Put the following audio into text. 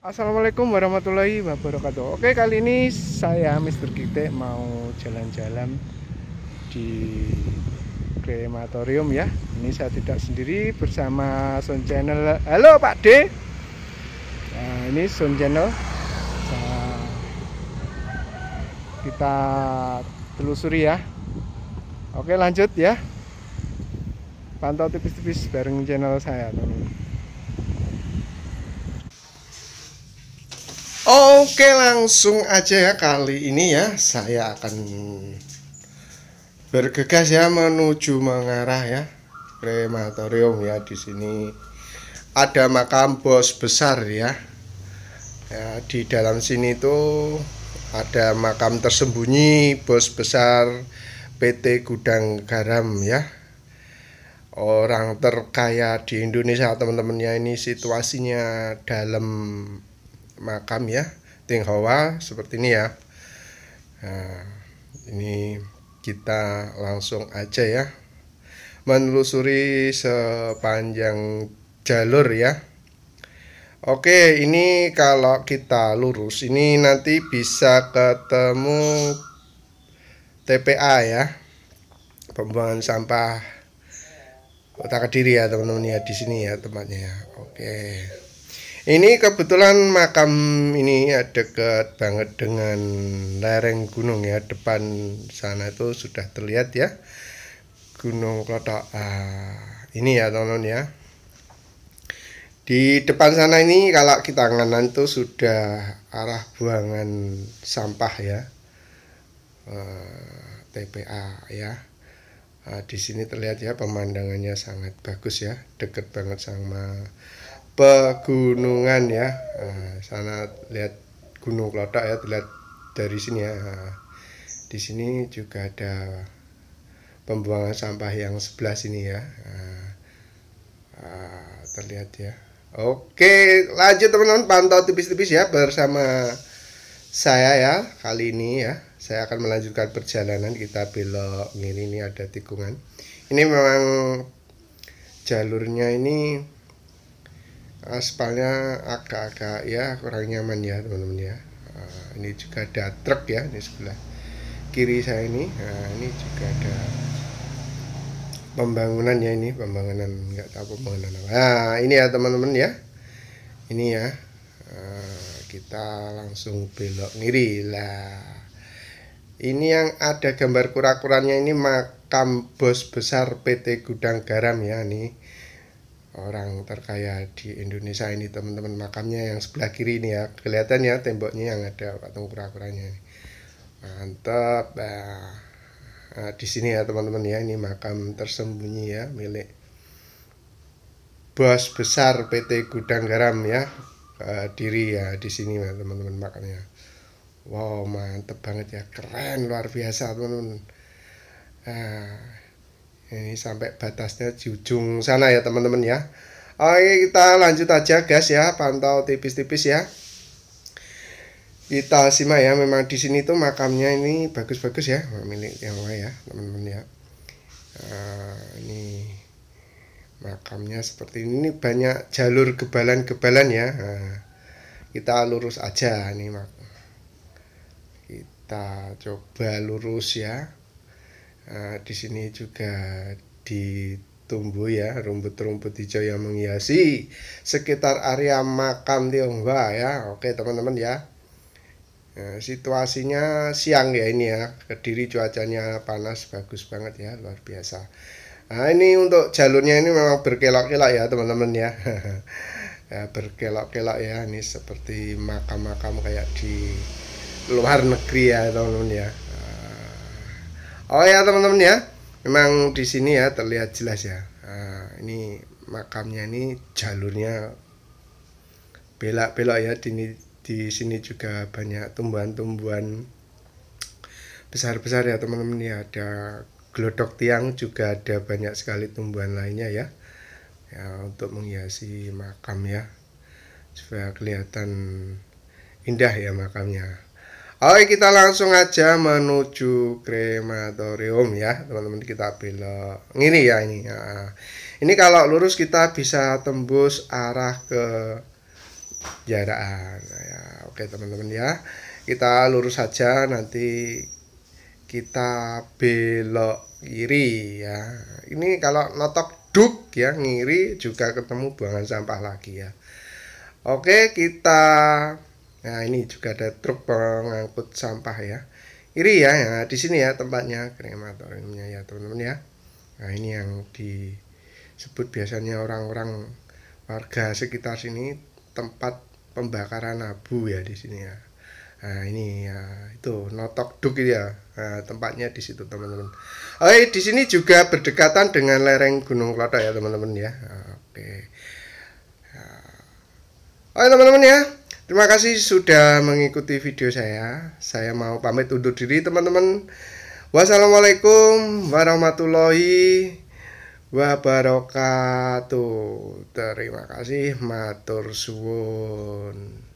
Assalamualaikum warahmatullahi wabarakatuh Oke kali ini saya Mr. Gite mau jalan-jalan di krematorium ya Ini saya tidak sendiri bersama Sound Channel Halo Pak D nah, Ini Sound Channel nah, Kita telusuri ya Oke lanjut ya Pantau tipis-tipis bareng channel saya teman-teman Oke langsung aja ya kali ini ya saya akan bergegas ya menuju mengarah ya krematorium ya di sini ada makam bos besar ya. ya di dalam sini tuh ada makam tersembunyi bos besar PT Gudang Garam ya orang terkaya di Indonesia teman-temannya ini situasinya dalam makam ya Tinghoa seperti ini ya nah, ini kita langsung aja ya menelusuri sepanjang jalur ya Oke ini kalau kita lurus ini nanti bisa ketemu TPA ya pembuangan sampah kota kediri ya teman-teman ya di sini ya tempatnya ya. Oke. Ini kebetulan makam ini ya dekat banget dengan lereng gunung ya. Depan sana itu sudah terlihat ya. Gunung Klotok. Ah, ini ya teman-teman ya. Di depan sana ini kalau kita nganan itu sudah arah buangan sampah ya. Eh, TPA ya. Ah, di sini terlihat ya pemandangannya sangat bagus ya. Dekat banget sama pegunungan ya nah, sana lihat gunung kelotok ya lihat dari sini ya nah, di sini juga ada pembuangan sampah yang sebelah sini ya eh, terlihat ya oke lanjut teman-teman pantau tipis-tipis ya bersama saya ya kali ini ya saya akan melanjutkan perjalanan kita belok ini ini ada tikungan ini memang jalurnya ini aspalnya agak-agak ya kurang nyaman ya teman-teman ya uh, ini juga ada truk ya di sebelah kiri saya ini nah, ini juga ada pembangunan ya ini pembangunan nggak tahu pembangunan apa nah ini ya teman-teman ya ini ya uh, kita langsung belok kiri lah ini yang ada gambar kura-kuranya ini makam bos besar PT Gudang Garam ya nih orang terkaya di Indonesia ini teman-teman makamnya yang sebelah kiri ini ya kelihatan ya temboknya yang ada patung kura-kuranya ini mantap nah, di sini ya teman-teman ya ini makam tersembunyi ya milik bos besar PT Gudang Garam ya eh, diri ya di sini ya teman-teman makamnya wow mantep banget ya keren luar biasa teman-teman nah, ini sampai batasnya di ujung sana ya teman-teman ya oke kita lanjut aja gas ya pantau tipis-tipis ya kita simak ya memang di sini tuh makamnya ini bagus-bagus ya milik yang lain ya teman-teman ya nah, ini makamnya seperti ini, ini banyak jalur gebalan-gebalan ya nah, kita lurus aja nih mak kita coba lurus ya Eh, di sini juga ditumbuh ya rumput-rumput hijau yang menghiasi sekitar area makam Tionghoa ya oke teman-teman ya eh, situasinya siang ya ini ya kediri cuacanya panas bagus banget ya luar biasa nah ini untuk jalurnya ini memang berkelok-kelok ya teman-teman ya ya berkelok-kelok ya ini seperti makam-makam kayak di luar negeri ya teman-teman ya oh ya teman-teman ya memang di sini ya terlihat jelas ya nah, ini makamnya ini jalurnya belak belok ya di di sini juga banyak tumbuhan-tumbuhan besar-besar ya teman-teman ya ada gelodok tiang juga ada banyak sekali tumbuhan lainnya ya ya untuk menghiasi makam ya supaya kelihatan indah ya makamnya Oke kita langsung aja menuju krematorium ya teman-teman kita belok ini ya ini ya. ini kalau lurus kita bisa tembus arah ke jaraan ya oke teman-teman ya kita lurus saja nanti kita belok kiri ya ini kalau notok duk ya ngiri juga ketemu buangan sampah lagi ya oke kita Nah, ini juga ada truk pengangkut sampah ya. Iri ya, ya di sini ya tempatnya krematoriumnya ya, teman-teman ya. Nah, ini yang disebut biasanya orang-orang warga sekitar sini tempat pembakaran abu ya di sini ya. Nah, ini ya itu notok duk ya. Nah, tempatnya di situ, teman-teman. Oke, di sini juga berdekatan dengan lereng Gunung Klotok ya, teman-teman ya. Oke. Nah. Oke, teman-teman ya. Terima kasih sudah mengikuti video saya. Saya mau pamit undur diri teman-teman. Wassalamualaikum warahmatullahi wabarakatuh. Terima kasih matur suwun.